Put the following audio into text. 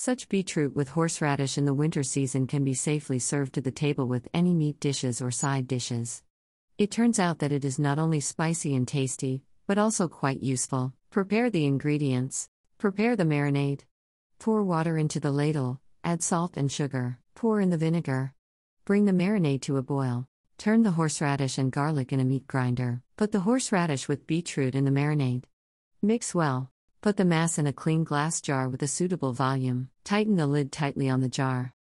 Such beetroot with horseradish in the winter season can be safely served to the table with any meat dishes or side dishes. It turns out that it is not only spicy and tasty, but also quite useful. Prepare the ingredients. Prepare the marinade. Pour water into the ladle, add salt and sugar. Pour in the vinegar. Bring the marinade to a boil. Turn the horseradish and garlic in a meat grinder. Put the horseradish with beetroot in the marinade. Mix well. Put the mass in a clean glass jar with a suitable volume. Tighten the lid tightly on the jar.